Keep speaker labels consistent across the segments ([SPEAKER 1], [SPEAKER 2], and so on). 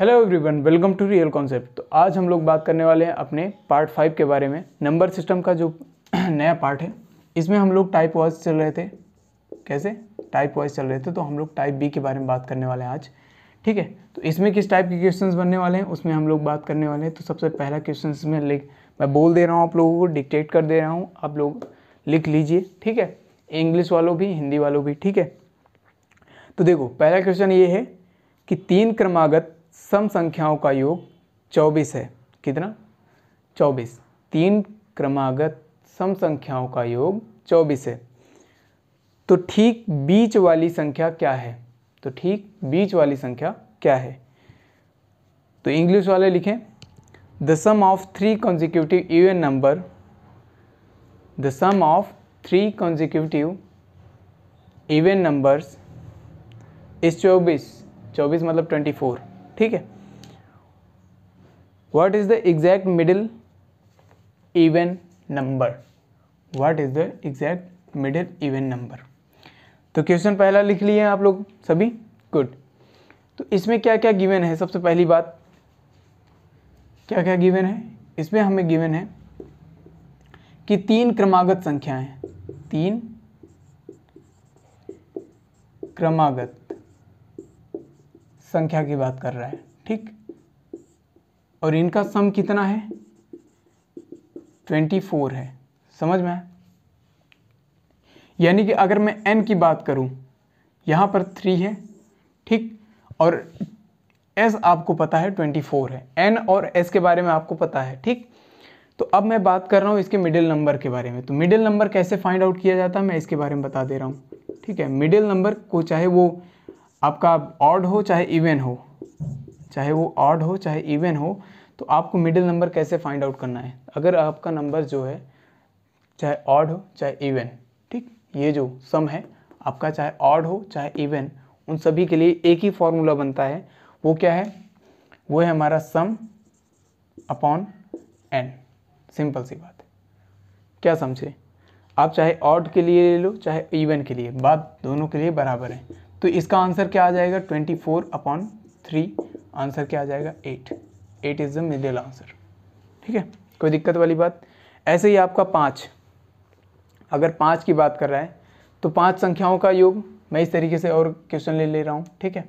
[SPEAKER 1] Hello everyone welcome to real concept तो आज हम लोग बात करने वाले हैं अपने पार्ट फाइव के बारे में नंबर सिस्टम का जो नया पार्ट है इसमें हम लोग टाइप वाइज चल रहे थे कैसे टाइप वाइज चल रहे थे तो हम लोग टाइप बी के बारे में बात करने वाले हैं आज ठीक है तो इसमें किस टाइप के क्वेश्चन बनने वाले हैं उसमें हम लोग बात करने वाले हैं तो सबसे पहला क्वेश्चन में लिख मैं बोल दे रहा हूँ आप लोगों को डिक्टेट कर दे रहा हूँ आप लोग लिख लीजिए ठीक है इंग्लिश वालों भी हिंदी वालों भी ठीक है तो देखो पहला क्वेश्चन ये है कि तीन क्रमागत सम संख्याओं का योग चौबीस है कितना चौबीस तीन क्रमागत सम संख्याओं का योग चौबीस है तो ठीक बीच वाली संख्या क्या है तो ठीक बीच वाली संख्या क्या है तो इंग्लिश वाले लिखें the sum of three consecutive event number the sum of three consecutive event numbers is चौबीस चौबीस मतलब ट्वेंटी फोर ठीक है what is the exact middle even number what is the exact middle even number तो question पहला लिख लिए आप लोग सभी गुड तो इसमें क्या क्या गिवन है सबसे पहली बात क्या क्या गिवन है इसमें हमें गिवन है कि तीन क्रमागत संख्याएं तीन क्रमागत संख्या की बात कर रहा है ठीक और इनका सम कितना है ट्वेंटी फोर है समझ में यानी कि अगर मैं एन की बात करूं यहां पर थ्री है ठीक और एस आपको पता है ट्वेंटी फोर है एन और एस के बारे में आपको पता है ठीक तो अब मैं बात कर रहा हूँ इसके मिडिल नंबर के बारे में तो मिडिल नंबर कैसे फाइंड आउट किया जाता है मैं इसके बारे में बता दे रहा हूँ ठीक है मिडिल नंबर को चाहे वो आपका ऑड हो चाहे इवेन हो चाहे वो ऑड हो चाहे इवेन हो तो आपको मिडिल नंबर कैसे फाइंड आउट करना है अगर आपका नंबर जो है चाहे ऑड हो चाहे इवेन ठीक ये जो सम है आपका चाहे ऑड हो चाहे इवेन उन सभी के लिए एक ही फॉर्मूला बनता है वो क्या है वो है हमारा सम अपॉन एन सिंपल सी बात है क्या समझे आप चाहे ऑड के लिए ले लो चाहे इवेन के लिए बात दोनों के लिए बराबर है तो इसका आंसर क्या आ जाएगा twenty four upon three answer क्या आ जाएगा eight eight is the middle answer ठीक है कोई दिक्कत वाली बात ऐसे ही आपका पाँच अगर पाँच की बात कर रहा है तो पाँच संख्याओं का योग मैं इस तरीके से और क्वेश्चन ले ले रहा हूँ ठीक है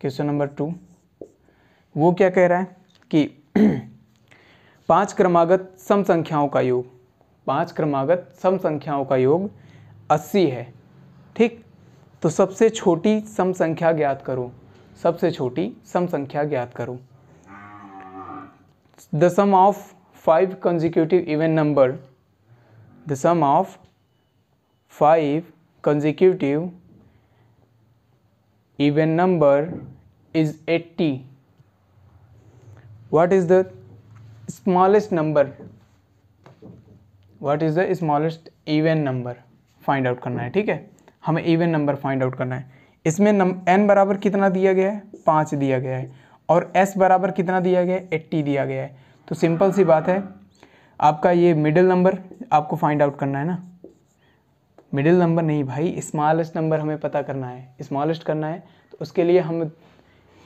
[SPEAKER 1] क्वेश्चन नंबर टू वो क्या कह रहा है कि पांच क्रमागत सम संख्याओं का योग पांच क्रमागत सम संख्याओं का योग अस्सी है ठीक तो सबसे छोटी सम संख्या ज्ञात करो सबसे छोटी सम संख्या ज्ञात करो the sum of five consecutive even number the sum of five consecutive event number is eighty what is the smallest number what is the smallest event number find out करना है ठीक है हमें इवन नंबर फाइंड आउट करना है इसमें N बराबर कितना दिया गया है पाँच दिया गया है और एस बराबर कितना दिया गया है एट्टी दिया गया है तो सिंपल सी बात है आपका ये मिडिल नंबर आपको फाइंड आउट करना है ना मिडिल नंबर नहीं भाई स्मॉलेस्ट नंबर हमें पता करना है स्मॉलेस्ट करना है तो उसके लिए हम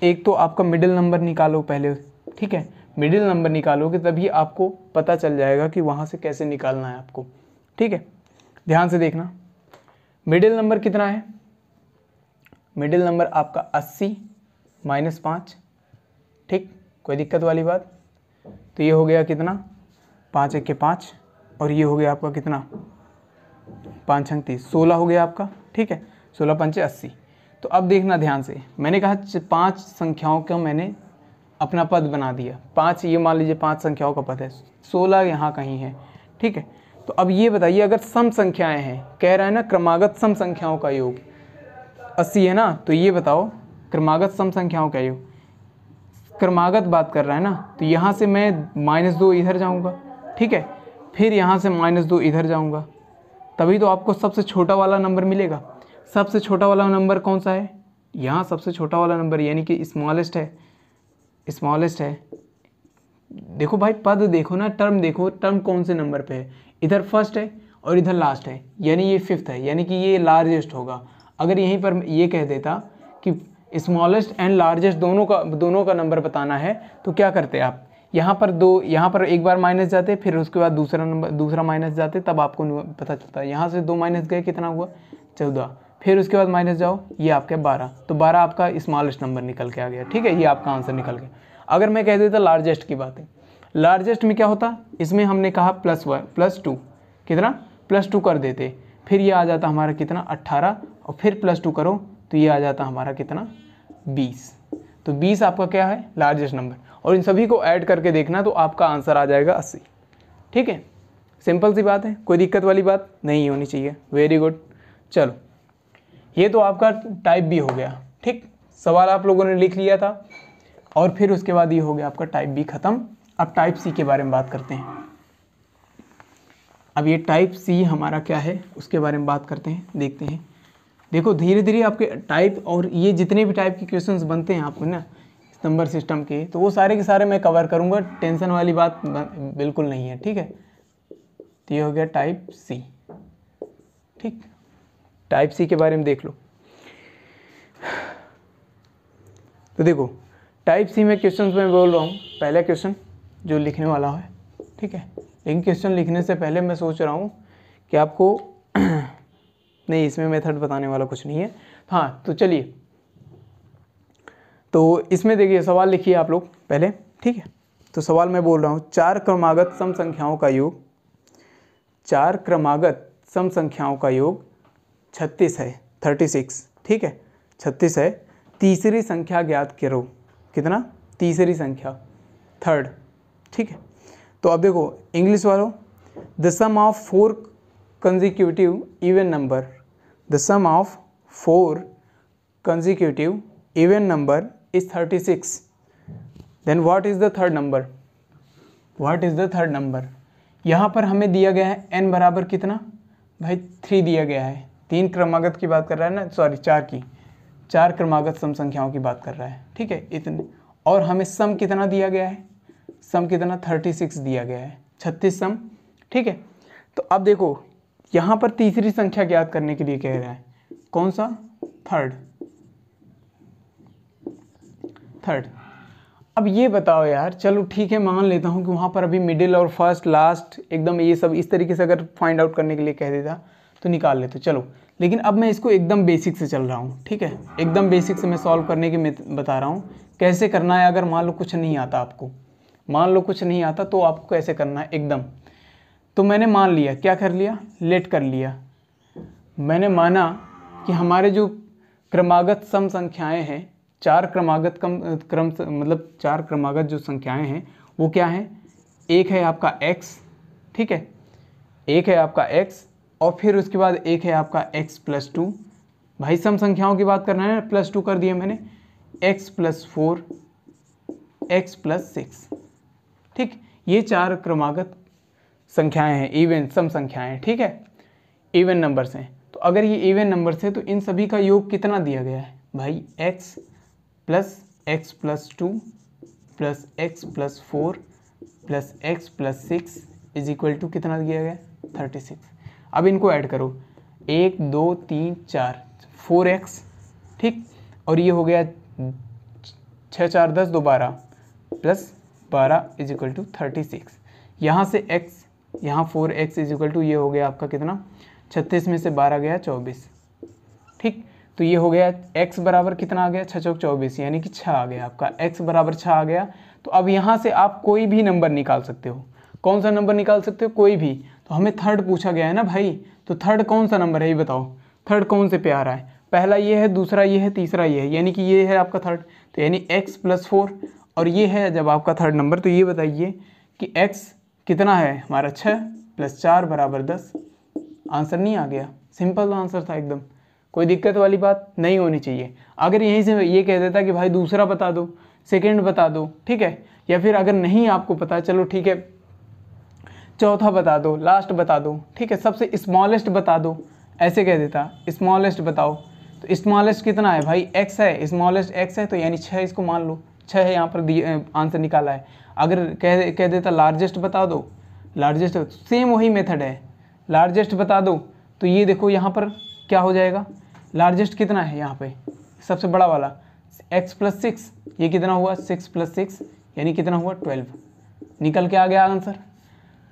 [SPEAKER 1] एक तो आपका मिडिल नंबर निकालो पहले ठीक है मिडिल नंबर निकालोगे तभी आपको पता चल जाएगा कि वहाँ से कैसे निकालना है आपको ठीक है ध्यान से देखना मिडिल नंबर कितना है मिडिल नंबर आपका अस्सी माइनस पाँच ठीक कोई दिक्कत वाली बात तो ये हो गया कितना पाँच एक के पाँच और ये हो गया आपका कितना पाँच अंक तीस सोलह हो गया आपका ठीक है सोलह पंचे अस्सी तो अब देखना ध्यान से मैंने कहा पांच संख्याओं का मैंने अपना पद बना दिया पांच ये मान लीजिए पांच संख्याओं का पद है सोलह यहाँ कहीं है ठीक है तो अब ये बताइए अगर सम संख्याएं हैं कह रहा है ना क्रमागत सम संख्याओं का योग अस्सी है ना तो ये बताओ क्रमागत सम संख्याओं का योग क्रमागत बात कर रहा है ना तो यहाँ से मैं माइनस दो इधर जाऊँगा ठीक है फिर यहाँ से माइनस दो इधर जाऊँगा तभी तो आपको सबसे छोटा वाला नंबर मिलेगा सबसे छोटा वाला नंबर कौन सा है यहाँ सबसे छोटा वाला नंबर यानी कि स्मॉलेस्ट है स्मॉलेस्ट है देखो भाई पद देखो ना टर्म देखो टर्म कौन से नंबर पे है इधर फर्स्ट है और इधर लास्ट है यानी ये फिफ्थ है यानी कि ये लार्जेस्ट होगा अगर यहीं पर ये कह देता कि स्मॉलेस्ट एंड लार्जेस्ट दोनों का दोनों का नंबर बताना है तो क्या करते आप यहाँ पर दो यहाँ पर एक बार माइनस जाते फिर उसके बाद दूसरा नंबर दूसरा माइनस जाते तब आपको पता चलता है यहाँ से दो माइनस गए कितना हुआ चौदह फिर उसके बाद माइनस जाओ ये आपके बारह तो बारह आपका स्मॉलेस्ट नंबर निकल के आ गया ठीक है ये आपका आंसर निकल गया अगर मैं कह देता लार्जेस्ट की बातें लार्जेस्ट में क्या होता इसमें हमने कहा प्लस वन प्लस टू कितना प्लस टू कर देते फिर ये आ जाता हमारा कितना अट्ठारह और फिर प्लस टू करो तो ये आ जाता हमारा कितना बीस तो बीस आपका क्या है लार्जेस्ट नंबर और इन सभी को ऐड करके देखना तो आपका आंसर आ जाएगा अस्सी ठीक है सिंपल सी बात है कोई दिक्कत वाली बात नहीं होनी चाहिए वेरी गुड चलो ये तो आपका टाइप बी हो गया ठीक सवाल आप लोगों ने लिख लिया था और फिर उसके बाद ये हो गया आपका टाइप बी ख़त्म अब टाइप सी के बारे में बात करते हैं अब ये टाइप सी हमारा क्या है उसके बारे में बात करते हैं देखते हैं देखो धीरे धीरे आपके टाइप और ये जितने भी टाइप के क्वेश्चन बनते हैं आपको ना नंबर सिस्टम के तो वो सारे के सारे मैं कवर करूँगा टेंशन वाली बात बिल्कुल नहीं है ठीक है तो ये हो गया टाइप सी ठीक टाइप सी के बारे में देख लो तो देखो टाइप सी में क्वेश्चन मैं बोल रहा हूँ पहला क्वेश्चन जो लिखने वाला है ठीक है लेकिन क्वेश्चन लिखने से पहले मैं सोच रहा हूँ कि आपको नहीं इसमें मेथड बताने वाला कुछ नहीं है हाँ तो चलिए तो इसमें देखिए सवाल लिखिए आप लोग पहले ठीक है तो सवाल मैं बोल रहा हूँ चार क्रमागत सम संख्याओं का योग चार क्रमागत सम संख्याओं का योग छत्तीस है थर्टी सिक्स ठीक है छत्तीस है तीसरी संख्या ज्ञात करो कितना तीसरी संख्या थर्ड ठीक है तो अब देखो इंग्लिश वालों the sum of four consecutive even number the sum of four consecutive even number is thirty six then what is the third number what is the third number यहाँ पर हमें दिया गया है एन बराबर कितना भाई थ्री दिया गया है तीन क्रमागत की बात कर रहा है ना सॉरी चार की चार क्रमागत सम संख्याओं की बात कर रहा है ठीक है इतने और हमें सम कितना दिया गया है सम कितना थर्टी सिक्स दिया गया है छत्तीस सम ठीक है तो अब देखो यहाँ पर तीसरी संख्या ज्ञात करने के लिए कह रहा है कौन सा थर्ड थर्ड अब ये बताओ यार चलो ठीक है मान लेता हूँ कि वहाँ पर अभी मिडिल और फर्स्ट लास्ट एकदम ये सब इस तरीके से अगर फाइंड आउट करने के लिए कह देता तो निकाल लेते चलो लेकिन अब मैं इसको एकदम बेसिक से चल रहा हूँ ठीक है एकदम बेसिक से मैं सॉल्व करने की बता रहा हूँ कैसे करना है अगर मान लो कुछ नहीं आता आपको मान लो कुछ नहीं आता तो आपको कैसे करना है एकदम तो मैंने मान लिया क्या कर लिया लेट कर लिया मैंने माना कि हमारे जो क्रमागत सम संख्याएं हैं चार क्रमागत कम क्रम मतलब चार क्रमागत जो संख्याएं हैं वो क्या हैं एक है आपका x ठीक है एक है आपका x और फिर उसके बाद एक है आपका x प्लस टू भाई सम संख्याओं की बात करना है प्लस टू कर दिया मैंने x plus four x plus six ठीक ये चार क्रमागत संख्याएं हैं इवन सम संख्याएं ठीक है इवन नंबर्स हैं तो अगर ये इवन नंबर्स हैं तो इन सभी का योग कितना दिया गया है भाई x plus x plus two plus x plus four plus x plus six is equal to कितना दिया गया थर्टी सिक्स अब इनको ऐड करो एक दो तीन चार फोर एक्स ठीक और ये हो गया छः चार दस दो बारह प्लस बारह is equal to thirty six यहाँ से x यहाँ four x is equal to ये हो गया आपका कितना छत्तीस में से बारह गया चौबीस ठीक तो ये हो गया x बराबर कितना आ गया छः चौक चौबीस यानी कि छः आ गया आपका x बराबर छः आ गया तो अब यहाँ से आप कोई भी नंबर निकाल सकते हो कौन सा नंबर निकाल सकते हो कोई भी तो हमें थर्ड पूछा गया है ना भाई तो थर्ड कौन सा नंबर है ये बताओ थर्ड कौन से प्यारा है पहला ये है दूसरा ये है तीसरा ये है यानी कि ये है आपका थर्ड तो यानी x प्लस फोर और ये है जब आपका थर्ड नंबर तो ये बताइए कि एक्स कितना है हमारा छः प्लस चार बराबर दस आंसर नहीं आ गया सिंपल आंसर था एकदम कोई दिक्कत वाली बात नहीं होनी चाहिए अगर यहीं से ये कह देता कि भाई दूसरा बता दो सेकेंड बता दो ठीक है या फिर अगर नहीं आपको पता चलो ठीक है चौथा बता दो लास्ट बता दो ठीक है सबसे स्मॉलेस्ट बता दो ऐसे कह देता स्मॉलेस्ट बताओ तो स्मॉलेस्ट कितना है भाई एक्स है स्मॉलेस्ट एक्स है तो यानी छः इसको मान लो छः है यहाँ पर दिए आंसर निकाला है अगर कह कह देता लार्जेस्ट बता दो लार्जेस्ट सेम वही मेथड है लार्जेस्ट बता दो तो ये देखो यहाँ पर क्या हो जाएगा लार्जेस्ट कितना है यहाँ पे सबसे बड़ा वाला x प्लस सिक्स ये कितना हुआ सिक्स प्लस सिक्स यानी कितना हुआ ट्वेल्व निकल के आ गया आंसर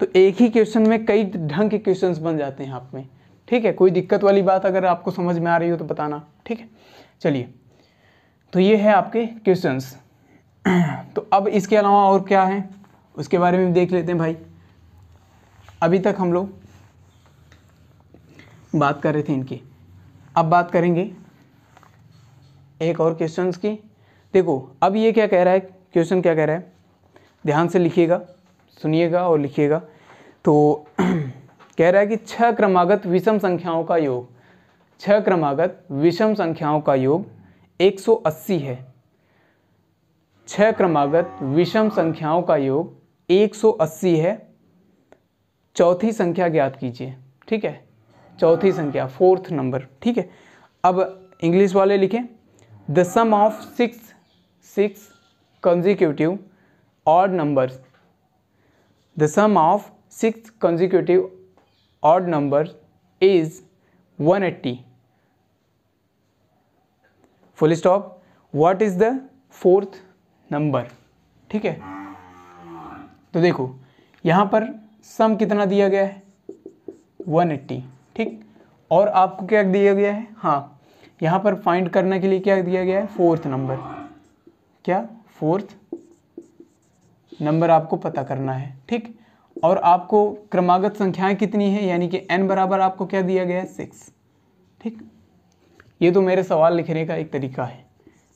[SPEAKER 1] तो एक ही क्वेश्चन में कई ढंग के क्वेश्चन बन जाते हैं आप में ठीक है कोई दिक्कत वाली बात अगर आपको समझ में आ रही हो तो बताना ठीक है चलिए तो ये है आपके क्वेश्चंस तो अब इसके अलावा और क्या है उसके बारे में देख लेते हैं भाई अभी तक हम लोग बात कर रहे थे इनकी अब बात करेंगे एक और क्वेश्चंस की देखो अब ये क्या कह रहा है क्वेश्चन क्या कह रहा है ध्यान से लिखिएगा सुनिएगा और लिखिएगा तो कह रहा है कि छह क्रमागत विषम संख्याओं का योग छह क्रमागत विषम संख्याओं का योग 180 है छह क्रमागत विषम संख्याओं का योग 180 है चौथी संख्या ज्ञात कीजिए ठीक है चौथी संख्या फोर्थ नंबर ठीक है अब इंग्लिश वाले लिखें the sum of six six consecutive odd numbers the sum of six consecutive odd number is 180 full stop what is the fourth number ठीक है तो देखो यहाँ पर सम कितना दिया गया है 180 ठीक और आपको क्या दिया गया है हाँ यहाँ पर फाइंड करने के लिए क्या दिया गया है फोर्थ नंबर क्या फोर्थ नंबर आपको पता करना है ठीक और आपको क्रमागत संख्याएं कितनी है यानी कि n बराबर आपको क्या दिया गया है सिक्स ठीक ये तो मेरे सवाल लिखने का एक तरीका है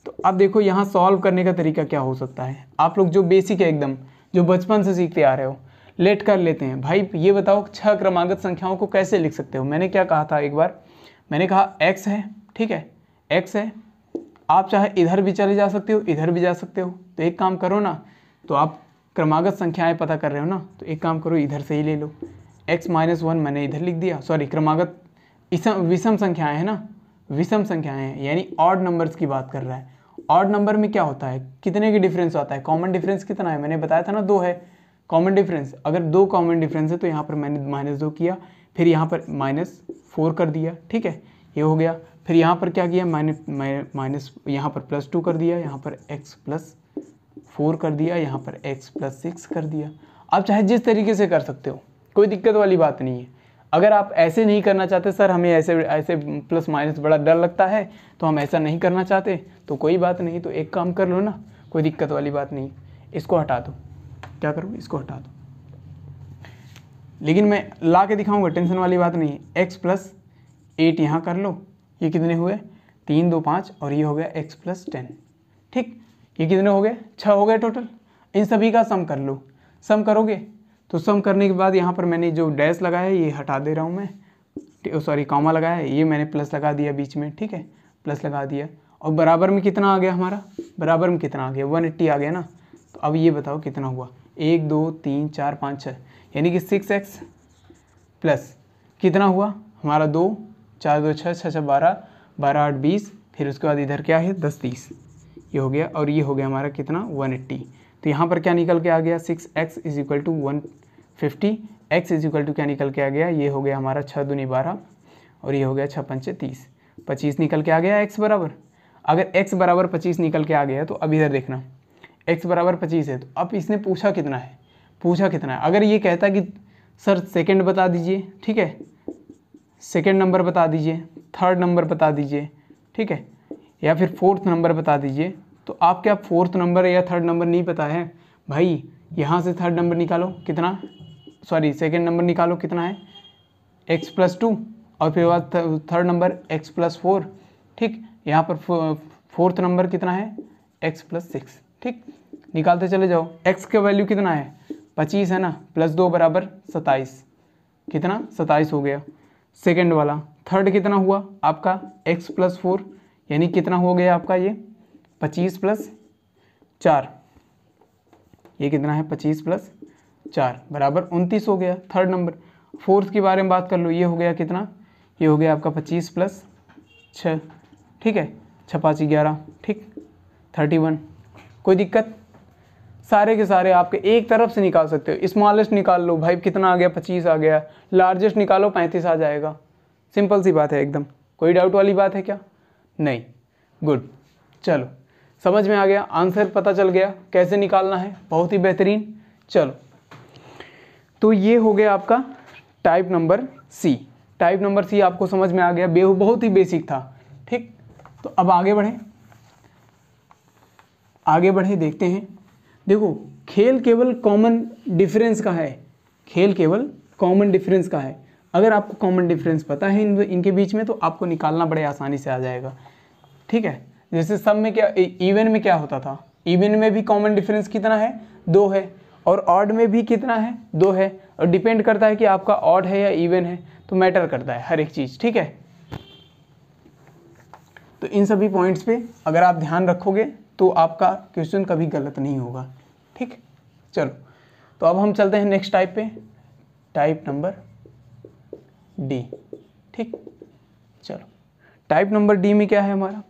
[SPEAKER 1] तो अब देखो यहाँ सॉल्व करने का तरीका क्या हो सकता है आप लोग जो बेसिक है एकदम जो बचपन से सीखते आ रहे हो लेट कर लेते हैं भाई ये बताओ छह क्रमागत संख्याओं को कैसे लिख सकते हो मैंने क्या कहा था एक बार मैंने कहा एक्स है ठीक है एक्स है आप चाहे इधर भी चले जा सकते हो इधर भी जा सकते हो तो एक काम करो ना तो आप क्रमागत संख्याएं पता कर रहे हो ना तो एक काम करो इधर से ही ले लो x माइनस वन मैंने इधर लिख दिया सॉरी क्रमागत इसम विषम संख्याएं हैं ना विषम संख्याएं हैं यानी ऑड नंबर्स की बात कर रहा है ऑड नंबर में क्या होता है कितने की डिफरेंस आता है कॉमन डिफरेंस कितना है मैंने बताया था ना दो है कॉमन डिफरेंस अगर दो कॉमन डिफरेंस है तो यहाँ पर मैंने माइनस दो किया फिर यहाँ पर माइनस फोर कर दिया ठीक है ये हो गया फिर यहाँ पर क्या किया मैंने माइनस यहाँ पर प्लस टू कर दिया यहाँ पर एक्स प्लस फोर कर दिया यहाँ पर एक्स प्लस सिक्स कर दिया आप चाहे जिस तरीके से कर सकते हो कोई दिक्कत वाली बात नहीं है अगर आप ऐसे नहीं करना चाहते सर हमें ऐसे ऐसे प्लस माइनस बड़ा डर लगता है तो हम ऐसा नहीं करना चाहते तो कोई बात नहीं तो एक काम कर लो ना कोई दिक्कत वाली बात नहीं इसको हटा दो क्या करो इसको हटा दो लेकिन मैं ला के दिखाऊंगा टेंशन वाली बात नहीं एक्स प्लस एट यहाँ कर लो ये कितने हुए तीन दो पाँच और ये हो गया एक्स प्लस टेन ठीक ये कितने हो गए छः हो गए टोटल इन सभी का सम कर लो सम करोगे तो सम करने के बाद यहाँ पर मैंने जो डैश लगाया ये हटा दे रहा हूँ मैं सॉरी कॉमा लगाया ये मैंने प्लस लगा दिया बीच में ठीक है प्लस लगा दिया और बराबर में कितना आ गया हमारा बराबर में कितना आ गया वन एट्टी आ गया ना तो अब ये बताओ कितना हुआ एक दो तीन चार पाँच छः यानी कि सिक्स एक्स प्लस कितना हुआ हमारा दो चार दो छः छः छः बारह बारह आठ बीस फिर उसके बाद इधर क्या है दस तीस ये हो गया और ये हो गया हमारा कितना वन एट्टी तो यहाँ पर क्या निकल के आ गया six x is equal to one fifty x is equal to क्या निकल के आ गया ये हो गया हमारा छः दूनी बारह और ये हो गया छः पंचे तीस पच्चीस निकल के आ गया एक्स बराबर अगर एक्स बराबर पच्चीस निकल के आ गया तो अब इधर देखना एक्स बराबर पच्चीस है तो अब इसने पूछा कितना है पूछा कितना है अगर ये कहता कि सर सेकेंड बता दीजिए ठीक है सेकेंड नंबर बता दीजिए थर्ड नंबर बता दीजिए ठीक है या फिर फोर्थ नंबर बता दीजिए तो आप क्या फोर्थ नंबर या थर्ड नंबर नहीं पता है भाई यहाँ से थर्ड नंबर निकालो कितना सॉरी सेकेंड नंबर निकालो कितना है एक्स प्लस टू और फिर बाद third number x plus four ठीक यहाँ पर फोर्थ नंबर कितना है एक्स प्लस सिक्स ठीक निकालते चले जाओ एक्स का वैल्यू कितना है पच्चीस है ना प्लस दो बराबर सताइस कितना सताइस हो गया सेकेंड वाला थर्ड कितना हुआ आपका एक्स प्लस फोर यानी कितना हो गया आपका ये पच्चीस प्लस चार ये कितना है पच्चीस प्लस चार बराबर उनतीस हो गया थर्ड नंबर फोर्थ के बारे में बात कर लो ये हो गया कितना ये हो गया आपका पच्चीस प्लस छः ठीक है छः पाँच ग्यारह ठीक थर्टी वन कोई दिक्कत सारे के सारे आपके एक तरफ से निकाल सकते हो स्मॉलेस्ट निकाल लो भाई कितना आ गया पच्चीस आ गया लार्जेस्ट निकालो पैंतीस आ जाएगा सिंपल सी बात है एकदम कोई डाउट वाली बात है क्या नहीं गुड चलो समझ में आ गया आंसर पता चल गया कैसे निकालना है बहुत ही बेहतरीन चलो तो ये हो गया आपका type number C type number C आपको समझ में आ गया बेहू बहुत ही बेसिक था ठीक तो अब आगे बढ़ें आगे बढ़े देखते हैं देखो खेल केवल कॉमन डिफरेंस का है खेल केवल कॉमन डिफरेंस का है अगर आपको कॉमन डिफरेंस पता है इन इनके बीच में तो आपको निकालना बड़े आसानी से आ जाएगा ठीक है जैसे सब में क्या इवन में क्या होता था इवन में भी कॉमन डिफरेंस कितना है दो है और ऑड में भी कितना है दो है और डिपेंड करता है कि आपका ऑड है या इवन है तो मैटर करता है हर एक चीज़ ठीक है तो इन सभी पॉइंट्स पे अगर आप ध्यान रखोगे तो आपका क्वेश्चन कभी गलत नहीं होगा ठीक चलो तो अब हम चलते हैं नेक्स्ट टाइप पे टाइप नंबर डी ठीक चलो टाइप नंबर डी में क्या है हमारा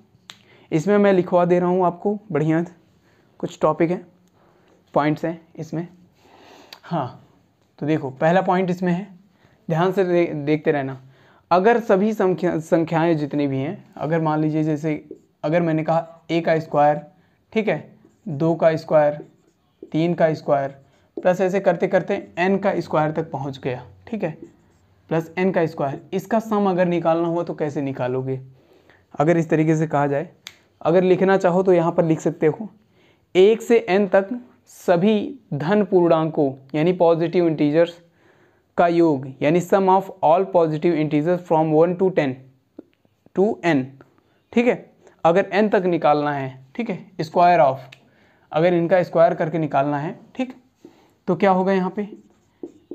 [SPEAKER 1] इसमें मैं लिखवा दे रहा हूँ आपको बढ़िया कुछ टॉपिक हैं पॉइंट्स हैं इसमें हाँ तो देखो पहला पॉइंट इसमें है ध्यान से दे, देखते रहना अगर सभी संख्या संख्याएँ जितनी भी हैं अगर मान लीजिए जैसे अगर मैंने कहा ए का स्क्वायर ठीक है दो का स्क्वायर तीन का स्क्वायर प्लस ऐसे करते करते एन का स्क्वायर तक पहुंच गया ठीक है प्लस एन का स्क्वायर इसका सम अगर निकालना हुआ तो कैसे निकालोगे अगर इस तरीके से कहा जाए अगर लिखना चाहो तो यहाँ पर लिख सकते हो एक से एन तक सभी धन पूर्णांकों यानी पॉजिटिव इंटीजर्स का योग यानी sum of all positive integers from one to ten to N ठीक है अगर एन तक निकालना है ठीक है स्क्वायर ऑफ अगर इनका स्क्वायर करके निकालना है ठीक तो क्या होगा यहाँ पे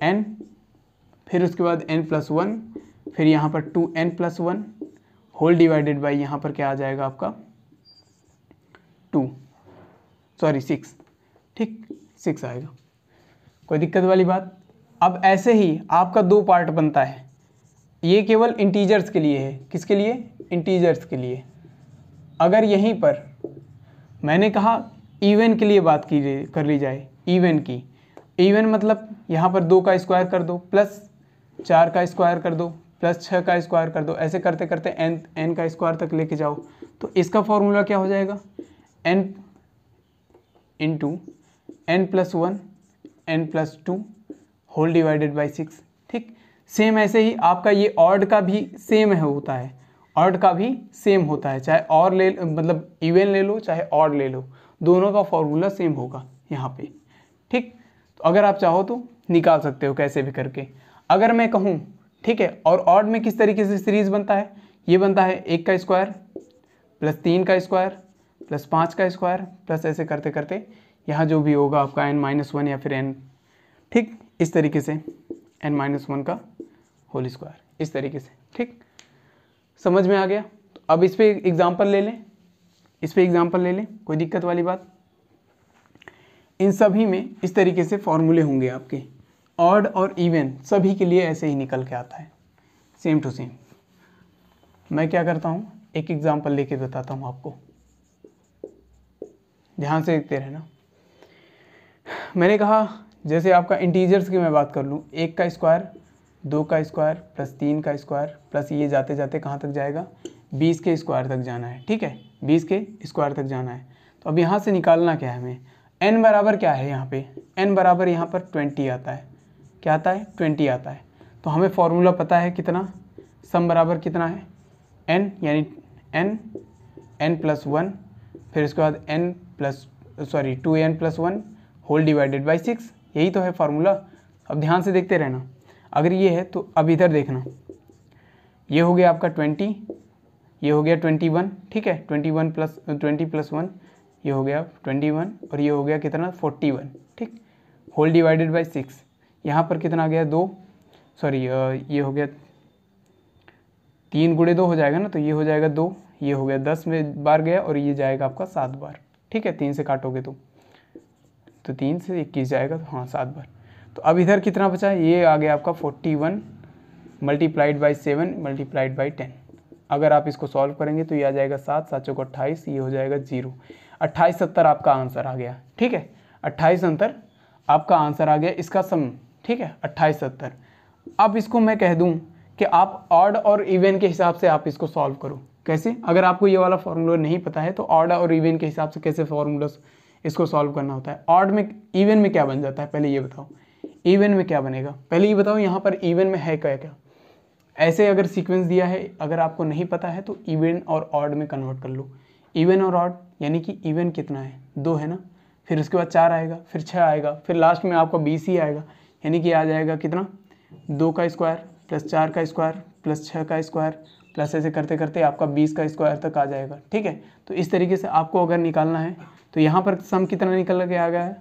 [SPEAKER 1] एन फिर उसके बाद एन प्लस वन फिर यहाँ पर two N plus one whole divided by यहाँ पर क्या आ जाएगा आपका टू सॉरी सिक्स ठीक सिक्स आएगा कोई दिक्कत वाली बात अब ऐसे ही आपका दो पार्ट बनता है ये केवल इंटीजर्स के लिए है किसके लिए इंटीजर्स के लिए अगर यहीं पर मैंने कहा इवन के लिए बात की कर ली जाए इवन की इवन मतलब यहाँ पर दो का स्क्वायर कर दो प्लस चार का स्क्वायर कर दो प्लस छः का स्क्वायर कर दो ऐसे करते करते एन एन का स्क्वायर तक लेके जाओ तो इसका फॉर्मूला क्या हो जाएगा N into N plus one N plus two whole divided by six ठीक सेम ऐसे ही आपका ये ऑर्ड का भी सेम है होता है ऑर्ड का भी सेम होता है चाहे और ले मतलब इवेन ले लो चाहे ऑर्ड ले लो दोनों का फॉर्मूला सेम होगा यहाँ पे ठीक तो अगर आप चाहो तो निकाल सकते हो कैसे भी करके अगर मैं कहूँ ठीक है और ऑर्ड में किस तरीके से सीरीज बनता है ये बनता है एक का स्क्वायर प्लस तीन का स्क्वायर प्लस पाँच का स्क्वायर प्लस ऐसे करते करते यहाँ जो भी होगा आपका एन माइनस वन या फिर एन ठीक इस तरीके से एन माइनस वन का होल स्क्वायर इस तरीके से ठीक समझ में आ गया तो अब इस पर एग्ज़ाम्पल ले लें इस पर एग्ज़ाम्पल ले लें कोई दिक्कत वाली बात इन सभी में इस तरीके से फॉर्मूले होंगे आपके ऑड और इवन सभी के लिए ऐसे ही निकल के आता है सेम टू सेम मैं क्या करता हूँ एक एग्ज़ाम्पल लेके बताता हूँ आपको ध्यान से देखते रहना मैंने कहा जैसे आपका इंटीजर्स की मैं बात कर लूँ एक का स्क्वायर दो का स्क्वायर प्लस तीन का स्क्वायर प्लस ये जाते जाते कहाँ तक जाएगा बीस के स्क्वायर तक जाना है ठीक है बीस के स्क्वायर तक जाना है तो अब यहाँ से निकालना क्या है हमें एन बराबर क्या है यहाँ पे एन बराबर यहाँ पर ट्वेंटी आता है क्या आता है ट्वेंटी आता है तो हमें फॉर्मूला पता है कितना सम बराबर कितना है एन यानी एन एन प्लस वन फिर उसके बाद N plus sorry two N plus one whole divided by six यही तो है फार्मूला अब ध्यान से देखते रहना अगर ये है तो अब इधर देखना ये हो गया आपका ट्वेंटी ये हो गया ट्वेंटी वन ठीक है twenty one plus twenty plus one ये हो गया ट्वेंटी वन और ये हो गया कितना फोर्टी वन ठीक होल डिवाइडेड बाई सिक्स यहाँ पर कितना आ गया दो सॉरी ये हो गया तीन गुड़े दो हो जाएगा ना तो ये हो जाएगा दो ये हो गया दस में बार गया और ये जाएगा आपका सात बार ठीक है तीन से काटोगे तो तो तीन से इक्कीस जाएगा तो हाँ सात बार तो अब इधर कितना बचा ये आ गया आपका forty one multiplied by seven multiplied by ten अगर आप इसको सॉल्व करेंगे तो ये आ जाएगा सात सात चौक अट्ठाईस ये हो जाएगा जीरो अट्ठाईस सत्तर आपका आंसर आ गया ठीक है अट्ठाईस अंतर आपका आंसर आ गया इसका सम ठीक है अट्ठाईस सत्तर अब इसको मैं कह दूँ कि आप ऑड और इवेंट के हिसाब से आप इसको सॉल्व करो कैसे अगर आपको ये वाला फार्मूला नहीं पता है तो ऑर्ड और इवन के हिसाब से कैसे फार्मूलास इसको सॉल्व करना होता है ऑर्ड में इवन में क्या बन जाता है पहले ये बताओ इवन में क्या बनेगा पहले ये बताओ यहाँ पर इवन में है क्या क्या ऐसे अगर सीक्वेंस दिया है अगर आपको नहीं पता है तो इवन और ऑर्ड में कन्वर्ट कर लो इवन और ऑर्ड यानी कि इवन कितना है दो है ना फिर उसके बाद चार आएगा फिर छः आएगा फिर लास्ट में आपका बीस ही आएगा यानी कि आ जाएगा कितना दो का स्क्वायर प्लस चार का स्क्वायर प्लस छः का स्क्वायर प्लस ऐसे करते करते आपका बीस का स्क्वायर तक आ जाएगा ठीक है तो इस तरीके से आपको अगर निकालना है तो यहाँ पर सम कितना निकल के आ गया है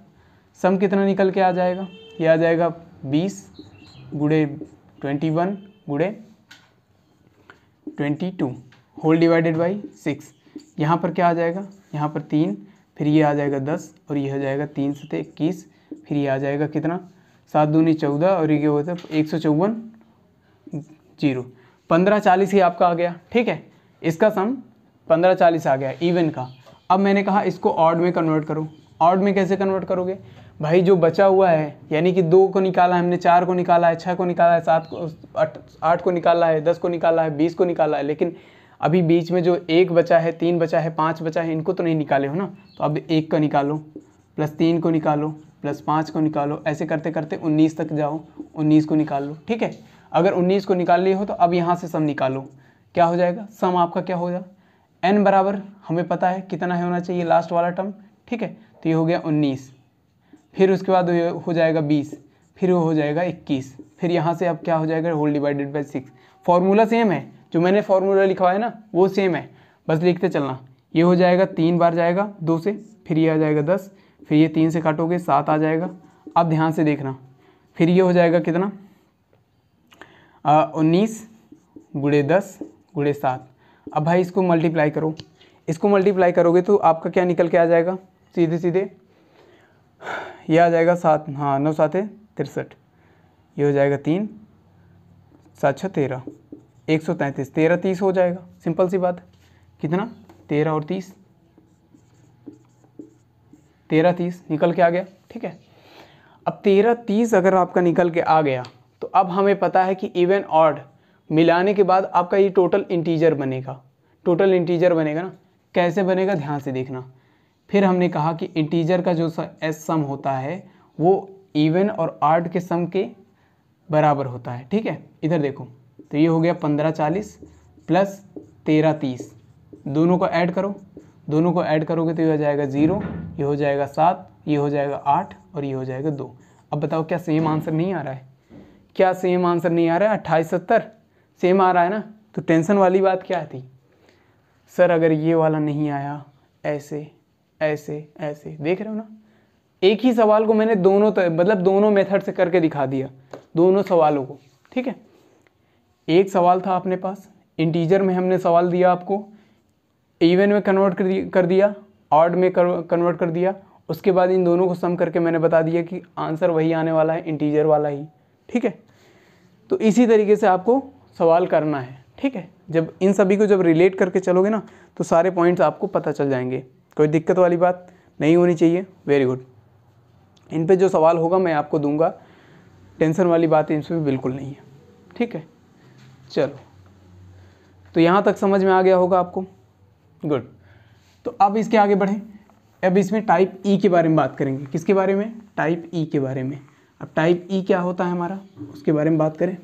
[SPEAKER 1] सम कितना निकल के आ जाएगा ये आ जाएगा बीस गुड़े ट्वेंटी वन गुड़े twenty two whole divided by six यहाँ पर क्या आ जाएगा यहाँ पर तीन फिर ये आ जाएगा दस और ये आ जाएगा तीन सत इक्कीस फिर ये आ जाएगा कितना सात दूनी चौदह और ये क्या होता है एक सौ चौवन जीरो पंद्रह चालीस ही आपका आ गया ठीक है इसका सम पंद्रह चालीस आ गया इवन का अब मैंने कहा इसको ऑड में कन्वर्ट करो ऑड में कैसे कन्वर्ट करोगे भाई जो बचा हुआ है यानी कि दो को निकाला है हमने चार को निकाला है छः को निकाला है सात को आठ को निकाला है दस को निकाला है बीस को निकाला है लेकिन अभी बीच में जो एक बचा है तीन बचा है पाँच बचा है इनको तो नहीं निकाले हो ना तो अब एक का निकालो प्लस तीन को निकालो प्लस पाँच को निकालो ऐसे करते करते उन्नीस तक जाओ उन्नीस को निकाल लो ठीक है अगर 19 को निकाल लिए हो तो अब यहाँ से सम निकालो क्या हो जाएगा सम आपका क्या होगा एन बराबर हमें पता है कितना है होना चाहिए लास्ट वाला टर्म ठीक है तो ये हो गया उन्नीस फिर उसके बाद हो जाएगा बीस फिर हो जाएगा इक्कीस फिर यहाँ से अब क्या हो जाएगा whole divided by six formula same है जो मैंने फॉर्मूला लिखा है ना वो सेम है बस लिखते चलना ये हो जाएगा तीन बार जाएगा दो से फिर ये आ जाएगा दस फिर ये तीन से काटोगे सात आ जाएगा अब ध्यान से देखना फिर ये हो जाएगा कितना उन्नीस गुड़े दस गुड़े सात अब भाई इसको मल्टीप्लाई करो इसको मल्टीप्लाई करोगे तो आपका क्या निकल के आ जाएगा सीधे सीधे यह आ जाएगा सात हाँ नौ सात तिरसठ ये हो जाएगा तीन सात छः तेरह एक सौ तैंतीस तेरह तीस हो जाएगा सिंपल सी बात कितना तेरह और तीस तेरह तीस निकल के आ गया ठीक है अब तेरह तीस अगर आपका निकल के आ गया तो अब हमें पता है कि इवन ऑड मिलाने के बाद आपका ये टोटल इंटीजर बनेगा टोटल इंटीजर बनेगा ना कैसे बनेगा ध्यान से देखना फिर हमने कहा कि इंटीजर का जो एस सम होता है वो इवन और आर्ट के सम के बराबर होता है ठीक है इधर देखो तो ये हो गया पंद्रह चालीस प्लस तेरह तीस दोनों को ऐड करो दोनों को ऐड करोगे तो ये हो जाएगा ज़ीरो ये हो जाएगा सात ये हो जाएगा आठ और ये हो जाएगा दो अब बताओ क्या सेम आंसर नहीं आ रहा है क्या सेम आंसर नहीं आ रहा है अट्ठाईस सत्तर सेम आ रहा है ना तो टेंशन वाली बात क्या थी सर अगर ये वाला नहीं आया ऐसे ऐसे ऐसे देख रहे हो ना एक ही सवाल को मैंने दोनों तर, मतलब दोनों मेथड से करके दिखा दिया दोनों सवालों को ठीक है एक सवाल था अपने पास इंटीजर में हमने सवाल दिया आपको इवन में कन्वर्ट कर दिया कर दिया ऑड में कन्वर्ट कर दिया उसके बाद इन दोनों को सम करके मैंने बता दिया कि आंसर वही आने वाला है इंटीजर वाला ही ठीक है तो इसी तरीके से आपको सवाल करना है ठीक है जब इन सभी को जब रिलेट करके चलोगे ना तो सारे पॉइंट्स आपको पता चल जाएंगे कोई दिक्कत वाली बात नहीं होनी चाहिए वेरी गुड इन पे जो सवाल होगा मैं आपको दूंगा टेंशन वाली बात इन भी बिल्कुल नहीं है ठीक है चलो तो यहाँ तक समझ में आ गया होगा आपको गुड तो अब इसके आगे बढ़ें अब इसमें टाइप ई e के बारे में बात करेंगे किसके बारे में टाइप ई e के बारे में अब टाइप ई e क्या होता है हमारा उसके बारे में बात करें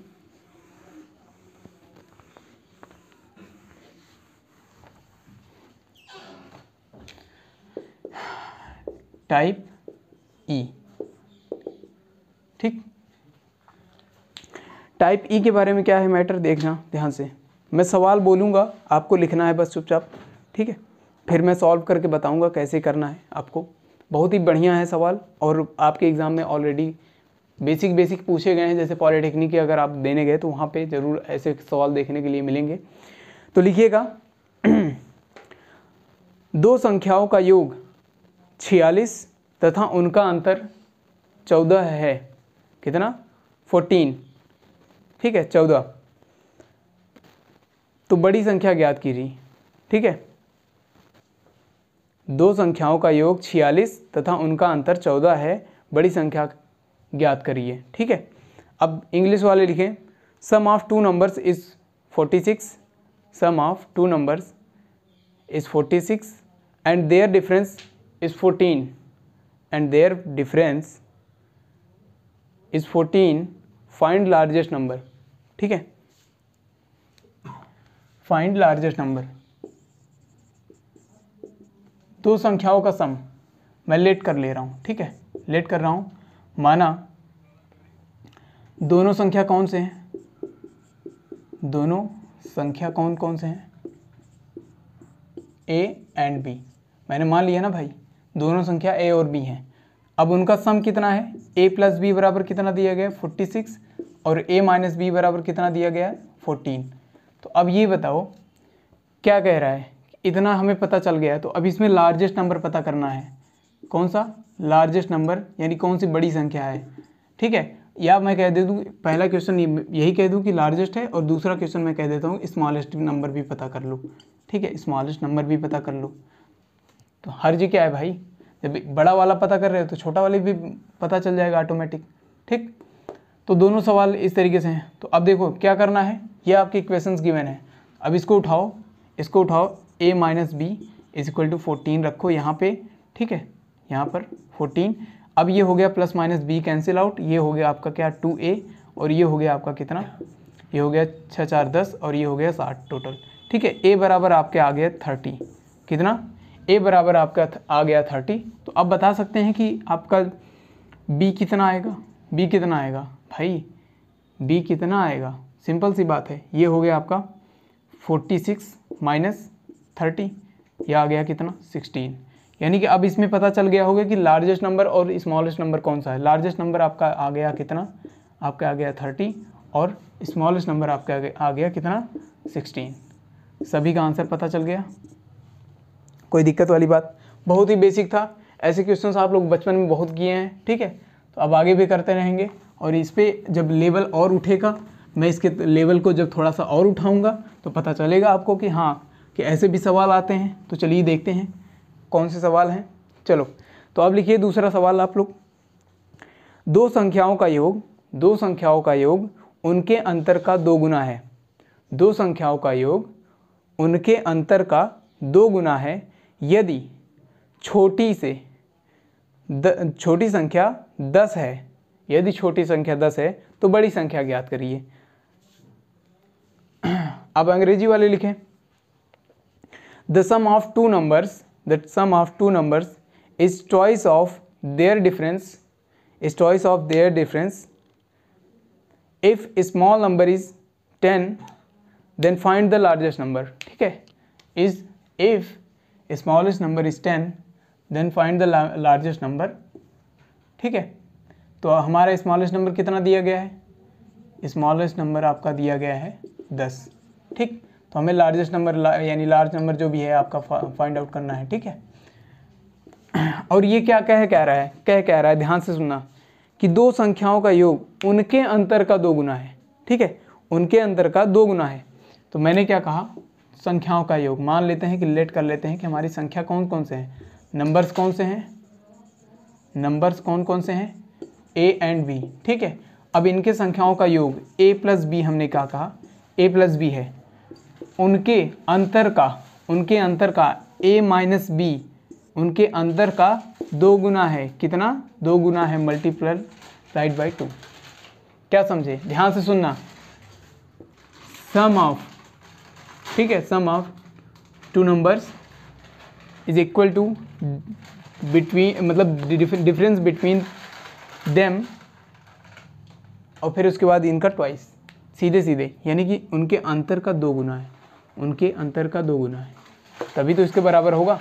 [SPEAKER 1] टाइप ई e। ठीक टाइप ई e के बारे में क्या है मैटर देखना ध्यान से मैं सवाल बोलूंगा आपको लिखना है बस चुपचाप ठीक है फिर मैं सॉल्व करके बताऊंगा कैसे करना है आपको बहुत ही बढ़िया है सवाल और आपके एग्ज़ाम में ऑलरेडी बेसिक बेसिक पूछे गए हैं जैसे पॉलिटेक्निक के अगर आप देने गए तो वहाँ पे ज़रूर ऐसे सवाल देखने के लिए मिलेंगे तो लिखिएगा दो संख्याओं का योग छियालीस तथा उनका अंतर चौदह है कितना फोर्टीन ठीक है चौदह तो बड़ी संख्या ज्ञात कीजिए ठीक है दो संख्याओं का योग छियालीस तथा उनका अंतर चौदह है बड़ी संख्या ज्ञात करिए ठीक है अब इंग्लिश वाले लिखें sum of two numbers is forty six sum of two numbers is forty six and their difference is fourteen and their difference is fourteen find largest number ठीक है फाइंड लार्जेस्ट नंबर दो संख्याओं का सम मैं late कर ले रहा हूँ ठीक है लेट कर रहा हूँ माना दोनों संख्या कौन से हैं दोनों संख्या कौन कौन से हैं ए एंड बी मैंने मान लिया ना भाई दोनों संख्या ए और बी हैं अब उनका सम कितना है ए प्लस बी बराबर कितना दिया गया है फोर्टी सिक्स और ए माइनस बी बराबर कितना दिया गया 14 फोर्टीन तो अब ये बताओ क्या कह रहा है इतना हमें पता चल गया तो अब इसमें लार्जेस्ट नंबर पता करना है कौन सा लार्जेस्ट नंबर यानी कौन सी बड़ी संख्या है ठीक है या मैं कह दे दूँ पहला क्वेश्चन यही कह दूँ कि लार्जेस्ट है और दूसरा क्वेश्चन मैं कह देता हूँ स्मॉलेस्ट नंबर भी पता कर लो ठीक है स्मॉलेस्ट नंबर भी पता कर लो तो हर जी क्या है भाई जब बड़ा वाला पता कर रहे हो तो छोटा वाले भी पता चल जाएगा ऑटोमेटिक ठीक तो दोनों सवाल इस तरीके से हैं तो अब देखो क्या करना है ये आपके इक्वेशंस गिवन है अब इसको उठाओ इसको उठाओ A minus B is equal to fourteen रखो यहाँ पे ठीक है यहाँ पर फोर्टीन अब ये हो गया plus minus B cancel out ये हो गया आपका क्या टू ए और ये हो गया आपका कितना ये हो गया छः चार दस और ये हो गया साठ टोटल ठीक है ए बराबर आपके आ गया थर्टी कितना ए बराबर आपका आ गया थर्टी तो अब बता सकते हैं कि आपका बी कितना आएगा बी कितना आएगा भाई बी कितना आएगा सिंपल सी बात है ये हो गया आपका फोर्टी सिक्स माइनस थर्टी यह आ गया कितना सिक्सटीन यानी कि अब इसमें पता चल गया होगा कि लार्जेस्ट नंबर और स्मॉलेस्ट नंबर कौन सा है लार्जेस्ट नंबर आपका आ गया कितना आपका आ गया थर्टी और स्मॉलेस्ट नंबर आपके आ गया कितना सिक्सटीन सभी का आंसर पता चल गया कोई दिक्कत वाली बात बहुत ही बेसिक था ऐसे क्वेश्चन आप लोग बचपन में बहुत किए हैं ठीक है तो अब आगे भी करते रहेंगे और इस पर जब लेवल और उठेगा मैं इसके लेवल को जब थोड़ा सा और उठाऊँगा तो पता चलेगा आपको कि हाँ कि ऐसे भी सवाल आते हैं तो चलिए देखते हैं कौन से सवाल हैं चलो तो अब लिखिए दूसरा सवाल आप लोग दो संख्याओं का योग दो संख्याओं का योग उनके अंतर का दो गुना है दो संख्याओं का योग उनके अंतर का दो गुना है यदि छोटी से द, छोटी संख्या दस है यदि छोटी संख्या दस है तो बड़ी संख्या ज्ञात करिए अब अंग्रेजी वाले लिखें the sum of two numbers that sum of two numbers is twice of their difference is twice of their difference if small number is 10 then find the largest number ठीक है is if smallest number is 10 then find the largest number ठीक है तो हमारा smallest number कितना दिया गया है smallest number आपका दिया गया है 10 ठीक तो हमें लार्जेस्ट नंबर ला, यानी लार्ज नंबर जो भी है आपका फाइंड आउट करना है ठीक है और ये क्या कह कह रहा है कह कह रहा है ध्यान से सुनना कि दो संख्याओं का योग उनके अंतर का दो गुना है ठीक है उनके अंतर का दो गुना है तो मैंने क्या कहा संख्याओं का योग मान लेते हैं कि लेट कर लेते हैं कि हमारी संख्या कौन कौन से हैं नंबर्स कौन से हैं नंबर्स कौन कौन से हैं ए एंड बी ठीक है अब इनके संख्याओं का योग ए प्लस बी हमने क्या कहा ए प्लस बी है उनके अंतर का उनके अंतर का ए माइनस बी उनके अंतर का दो गुना है कितना दो गुना है मल्टीप्लर राइट बाई टू क्या समझे ध्यान से सुनना सम ऑफ ठीक है sum of two numbers is equal to between मतलब डिफरेंस बिटवीन देम और फिर उसके बाद इनका ट्वाइस सीधे सीधे यानी कि उनके अंतर का दो गुना है उनके अंतर का दो गुना है तभी तो इसके बराबर होगा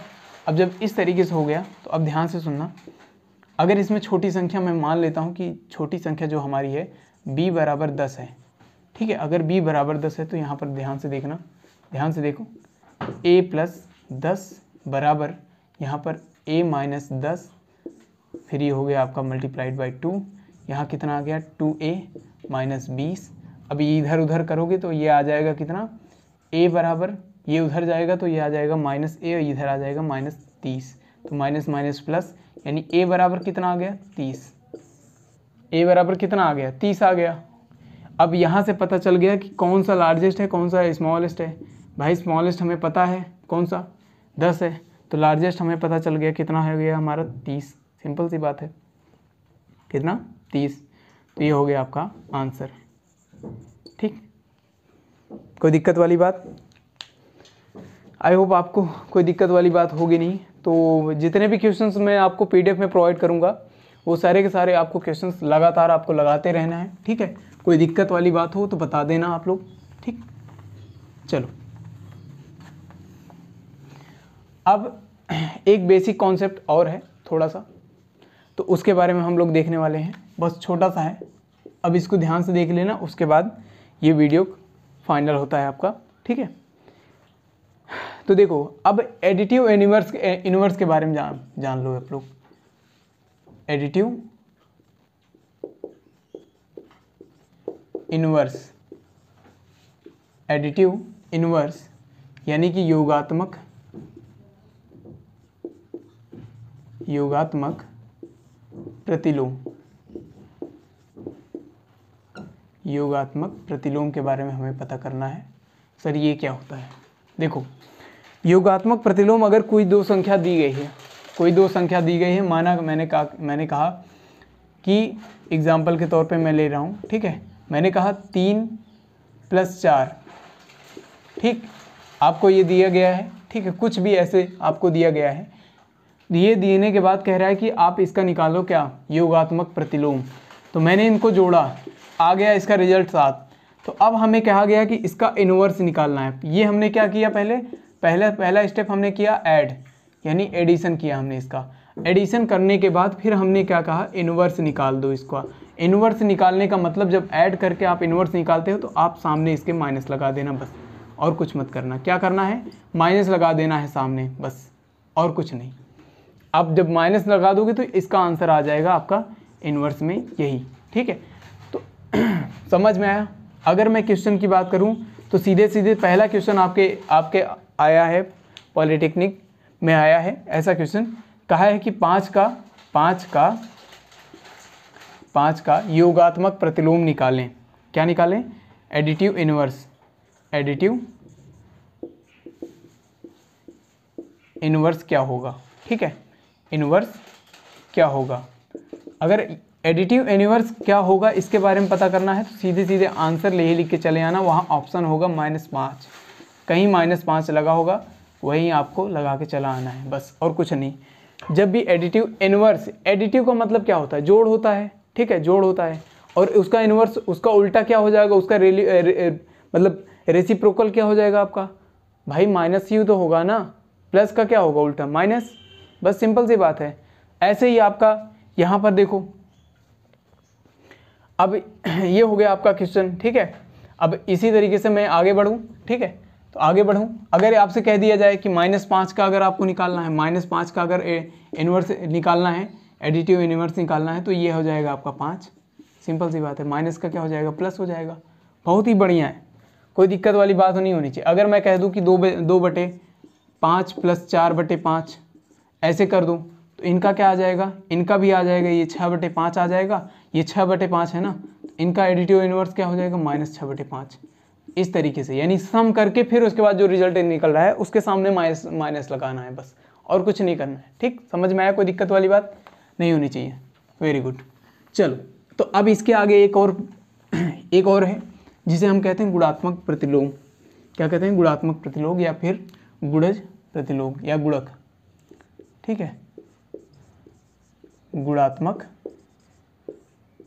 [SPEAKER 1] अब जब इस तरीके से हो गया तो अब ध्यान से सुनना अगर इसमें छोटी संख्या मैं मान लेता हूँ कि छोटी संख्या जो हमारी है b बराबर दस है ठीक है अगर b बराबर दस है तो यहाँ पर ध्यान से देखना ध्यान से देखो a प्लस दस बराबर यहाँ पर a माइनस दस फिर ये हो गया आपका मल्टीप्लाइड बाई टू यहाँ कितना आ गया टू ए माइनस बीस अभी इधर उधर करोगे तो ये आ जाएगा कितना ए बराबर ये उधर जाएगा तो ये आ जाएगा माइनस ए और इधर आ जाएगा माइनस तीस तो माइनस माइनस प्लस यानी ए बराबर कितना आ गया तीस ए बराबर कितना आ गया तीस आ गया अब यहाँ से पता चल गया कि कौन सा लार्जेस्ट है कौन सा स्मॉलेस्ट है भाई स्मॉलेस्ट हमें पता है कौन सा दस है तो लार्जेस्ट हमें पता चल गया कितना है गया हमारा तीस सिंपल सी बात है कितना तीस तो ये हो गया आपका आंसर कोई दिक्कत वाली बात आई होप आपको कोई दिक्कत वाली बात होगी नहीं तो जितने भी क्वेश्चन मैं आपको पी में प्रोवाइड करूँगा वो सारे के सारे आपको क्वेश्चन लगातार आपको लगाते रहना है ठीक है कोई दिक्कत वाली बात हो तो बता देना आप लोग ठीक चलो अब एक बेसिक कॉन्सेप्ट और है थोड़ा सा तो उसके बारे में हम लोग देखने वाले हैं बस छोटा सा है अब इसको ध्यान से देख लेना उसके बाद ये वीडियो फाइनल होता है आपका ठीक है तो देखो अब एडिटिव यूनिवर्स यूनिवर्स के बारे में जान जान लो आप लोग एडिटिव इनवर्स एडिटिव इनवर्स यानी कि योगात्मक योगात्मक प्रतिलोम योगात्मक प्रतिलोम के बारे में हमें पता करना है सर ये क्या होता है देखो योगात्मक प्रतिलोम अगर कोई दो संख्या दी गई है कोई दो संख्या दी गई है माना मैंने कहा मैंने कहा कि एग्जाम्पल के तौर पे मैं ले रहा हूँ ठीक है मैंने कहा तीन प्लस चार ठीक आपको ये दिया गया है ठीक है कुछ भी ऐसे आपको दिया गया है ये देने के बाद कह रहा है कि आप इसका निकालो क्या योगात्मक प्रतिलोम तो मैंने इनको जोड़ा आ गया इसका रिजल्ट सात तो अब हमें कहा गया कि इसका इनवर्स निकालना है ये हमने क्या किया पहले पहले पहला स्टेप हमने किया ऐड यानी एडिशन किया हमने इसका एडिशन करने के बाद फिर हमने क्या कहा इनवर्स निकाल दो इसका इनवर्स निकालने का मतलब जब ऐड करके आप इनवर्स निकालते हो तो आप सामने इसके माइनस लगा देना बस और कुछ मत करना क्या करना है माइनस लगा देना है सामने बस और कुछ नहीं अब जब माइनस लगा दोगे तो इसका आंसर आ जाएगा आपका इनवर्स में यही ठीक है समझ में आया अगर मैं क्वेश्चन की बात करूं तो सीधे सीधे पहला क्वेश्चन आपके आपके आया है पॉलिटेक्निक में आया है ऐसा क्वेश्चन कहा है कि पाँच का पाँच का पाँच का योगात्मक प्रतिलोम निकालें क्या निकालें एडिटिव इनवर्स एडिटिव इनवर्स क्या होगा ठीक है इनवर्स क्या होगा अगर एडिटिव एनिवर्स क्या होगा इसके बारे में पता करना है तो सीधे सीधे आंसर ले ही लिख के चले आना वहाँ ऑप्शन होगा माइनस पाँच कहीं माइनस पाँच लगा होगा वहीं आपको लगा के चला आना है बस और कुछ नहीं जब भी एडिटिव इनवर्स एडिटिव का मतलब क्या होता है जोड़ होता है ठीक है जोड़ होता है और उसका इनवर्स उसका उल्टा क्या हो जाएगा उसका रेली रे, रे, मतलब रेसिप्रोकल क्या हो जाएगा आपका भाई माइनस यू तो होगा ना प्लस का क्या होगा उल्टा माइनस बस सिंपल सी बात है ऐसे ही आपका यहाँ पर देखो अब ये हो गया आपका क्वेश्चन ठीक है अब इसी तरीके से मैं आगे बढ़ूँ ठीक है तो आगे बढ़ूँ अगर आपसे कह दिया जाए कि माइनस पाँच का अगर आपको निकालना है माइनस पाँच का अगर इनवर्स निकालना है एडिटिव इनवर्स निकालना है तो ये हो जाएगा आपका पाँच सिंपल सी बात है माइनस का क्या हो जाएगा प्लस हो जाएगा बहुत ही बढ़िया है कोई दिक्कत वाली बात नहीं होनी चाहिए अगर मैं कह दूँ कि दो ब, दो बटे पाँच प्लस चार बटे पाँच ऐसे कर दूँ तो इनका क्या आ जाएगा इनका भी आ जाएगा ये छः बटे पाँच आ जाएगा ये छः बटे पाँच है ना इनका एडिटिव इनवर्स क्या हो जाएगा माइनस छः बटे पाँच इस तरीके से यानी सम करके फिर उसके बाद जो रिजल्ट निकल रहा है उसके सामने माइनस माइनस लगाना है बस और कुछ नहीं करना है ठीक समझ में आया कोई दिक्कत वाली बात नहीं होनी चाहिए वेरी गुड चलो तो अब इसके आगे एक और एक और है जिसे हम कहते हैं गुणात्मक प्रतिलोम क्या कहते हैं गुणात्मक प्रतिलोम या फिर गुड़ज प्रतिलोम या गुड़क ठीक है गुणात्मक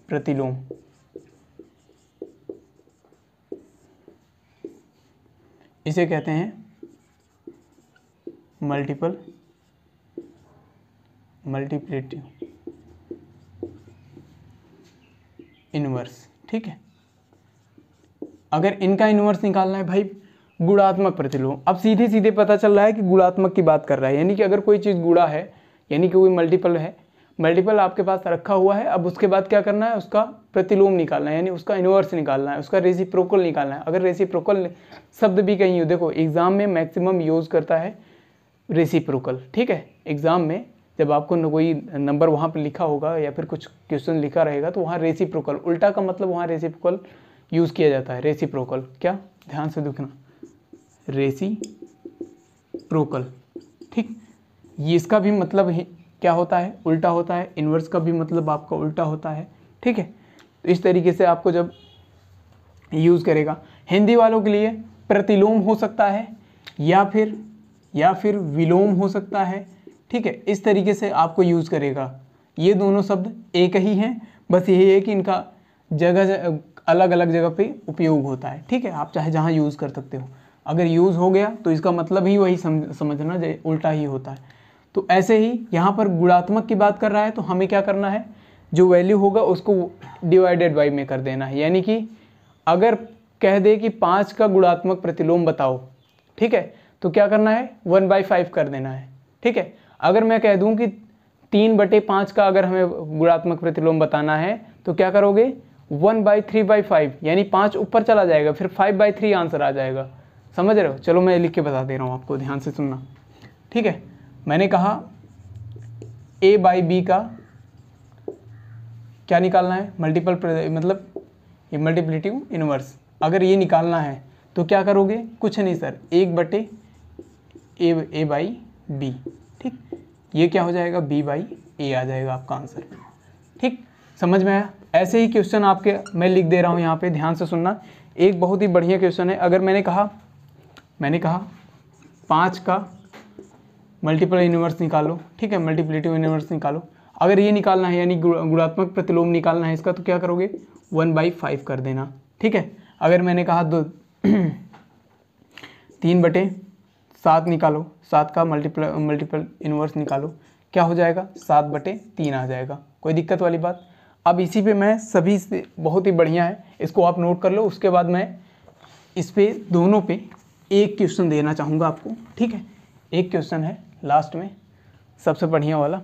[SPEAKER 1] प्रतिलोम इसे कहते हैं मल्टीपल मल्टीप्लेटिव इनवर्स ठीक है अगर इनका इनवर्स निकालना है भाई गुणात्मक प्रतिलोम अब सीधे सीधे पता चल रहा है कि गुणात्मक की बात कर रहा है यानी कि अगर कोई चीज़ गुणा है यानी कि कोई मल्टीपल है मल्टीपल आपके पास रखा हुआ है अब उसके बाद क्या करना है उसका प्रतिलोम निकालना है यानी उसका इनवर्स निकालना है उसका रेसिप्रोकल निकालना है अगर रेसिप्रोकल शब्द भी कहीं हो देखो एग्ज़ाम में मैक्सिमम यूज़ करता है रेसिप्रोकल ठीक है एग्ज़ाम में जब आपको कोई नंबर वहाँ पर लिखा होगा या फिर कुछ क्वेश्चन लिखा रहेगा तो वहाँ रेसिप्रोकल उल्टा का मतलब वहाँ रेसिप्रोकल यूज़ किया जाता है रेसिप्रोकल क्या ध्यान से देखना रेसी प्रोकल ठीक ये इसका भी मतलब क्या होता है उल्टा होता है इन्वर्स का भी मतलब आपका उल्टा होता है ठीक है तो इस तरीके से आपको जब यूज़ करेगा हिंदी वालों के लिए प्रतिलोम हो सकता है या फिर या फिर विलोम हो सकता है ठीक है इस तरीके से आपको यूज़ करेगा ये दोनों शब्द एक ही हैं बस यही है कि इनका जगह अलग अलग जगह पे उपयोग होता है ठीक है आप चाहे जहाँ यूज़ कर सकते हो अगर यूज़ हो गया तो इसका मतलब ही वही समझना उल्टा ही होता है तो ऐसे ही यहाँ पर गुणात्मक की बात कर रहा है तो हमें क्या करना है जो वैल्यू होगा उसको डिवाइडेड बाई में कर देना है यानी कि अगर कह दे कि पाँच का गुणात्मक प्रतिलोम बताओ ठीक है तो क्या करना है वन बाई फाइव कर देना है ठीक है अगर मैं कह दूँ कि तीन बटे पाँच का अगर हमें गुणात्मक प्रतिलोम बताना है तो क्या करोगे one by three by five यानी पाँच ऊपर चला जाएगा फिर फाइव बाई थ्री आंसर आ जाएगा समझ रहे हो चलो मैं लिख के बता दे रहा हूँ आपको ध्यान से सुनना ठीक है मैंने कहा ए बाई बी का क्या निकालना है मल्टीपल मतलब ये मल्टीप्लेटिव इनवर्स अगर ये निकालना है तो क्या करोगे कुछ नहीं सर एक बटे ए ए बाई बी ठीक ये क्या हो जाएगा बी बाई ए आ जाएगा आपका आंसर ठीक समझ में आया ऐसे ही क्वेश्चन आपके मैं लिख दे रहा हूँ यहाँ पे ध्यान से सुनना एक बहुत ही बढ़िया क्वेश्चन है अगर मैंने कहा मैंने कहा पाँच का मल्टीपल यूनिवर्स निकालो ठीक है मल्टीप्लेटिव यूनिवर्स निकालो अगर ये निकालना है यानी गुणात्मक प्रतिलोम निकालना है इसका तो क्या करोगे वन बाई फाइव कर देना ठीक है अगर मैंने कहा दो तीन बटे सात निकालो सात का मल्टीपल मल्टीपल यूनिवर्स निकालो क्या हो जाएगा सात बटे तीन आ जाएगा कोई दिक्कत वाली बात अब इसी पे मैं सभी से बहुत ही बढ़िया है इसको आप नोट कर लो उसके बाद मैं इस पर दोनों पे एक क्वेश्चन देना चाहूँगा आपको ठीक है एक क्वेश्चन है लास्ट में सबसे बढ़िया वाला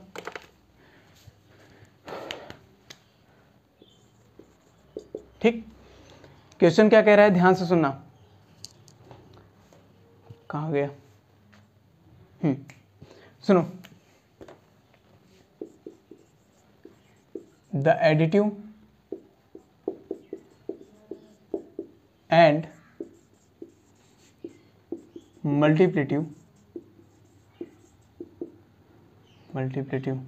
[SPEAKER 1] ठीक क्वेश्चन क्या कह रहा है ध्यान से सुनना कहा गया हम्म सुनो the additive and multiplicative multiplicative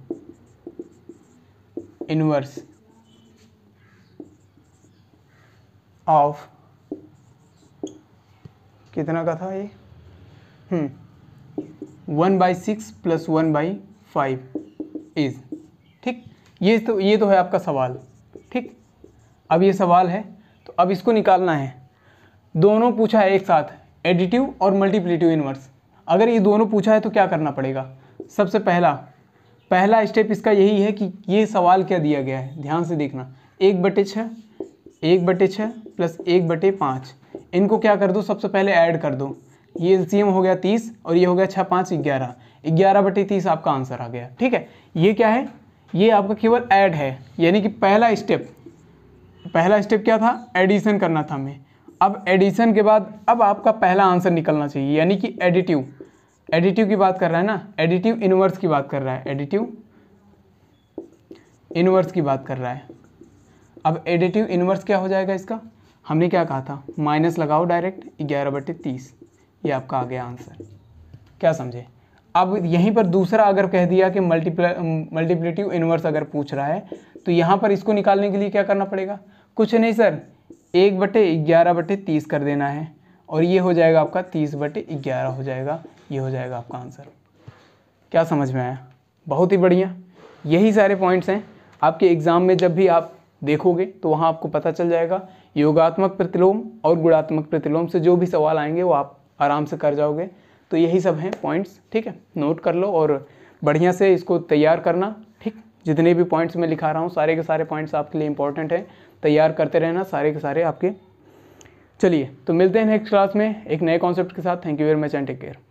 [SPEAKER 1] inverse of कितना का था ये one by six plus one by five is ठीक ये तो ये तो है आपका सवाल ठीक अब ये सवाल है तो अब इसको निकालना है दोनों पूछा है एक साथ एडिटिव और मल्टीप्लेटिव इनवर्स अगर ये दोनों पूछा है तो क्या करना पड़ेगा सबसे पहला पहला स्टेप इसका यही है कि ये सवाल क्या दिया गया है ध्यान से देखना एक बटे छः एक बटे छः प्लस एक बटे पाँच इनको क्या कर दो सबसे पहले ऐड कर दो ये एल हो गया तीस और ये हो गया छः पाँच ग्यारह ग्यारह बटे तीस आपका आंसर आ गया ठीक है ये क्या है ये आपका केवल ऐड है यानी कि पहला स्टेप पहला स्टेप क्या था एडिशन करना था हमें अब एडिशन के बाद अब आपका पहला आंसर निकलना चाहिए यानी कि एडिटिव एडिटिव की बात कर रहा है ना एडिटिव इनवर्स की बात कर रहा है एडिटिव इनवर्स की बात कर रहा है अब एडिटिव इनवर्स क्या हो जाएगा इसका हमने क्या कहा था माइनस लगाओ डायरेक्ट ग्यारह बटे तीस ये आपका आ गया आंसर क्या समझे अब यहीं पर दूसरा अगर कह दिया कि मल्टीप्ला मल्टीप्लेटिव इनवर्स अगर पूछ रहा है तो यहाँ पर इसको निकालने के लिए क्या करना पड़ेगा कुछ नहीं सर एक बटे ग्यारह बटे तीस कर देना है और ये हो जाएगा आपका तीस बटे ग्यारह हो जाएगा ये हो जाएगा आपका आंसर क्या समझ में आया बहुत ही बढ़िया यही सारे पॉइंट्स हैं आपके एग्ज़ाम में जब भी आप देखोगे तो वहाँ आपको पता चल जाएगा योगात्मक प्रतिलोम और गुणात्मक प्रतिलोम से जो भी सवाल आएंगे वो आप आराम से कर जाओगे तो यही सब हैं पॉइंट्स ठीक है नोट कर लो और बढ़िया से इसको तैयार करना ठीक जितने भी पॉइंट्स मैं लिखा रहा हूँ सारे के सारे पॉइंट्स आपके लिए इंपॉर्टेंट हैं तैयार करते रहना सारे के सारे आपके चलिए तो मिलते हैं नेक्स्ट क्लास में एक नए कॉन्सेप्ट के साथ thank you very much and take care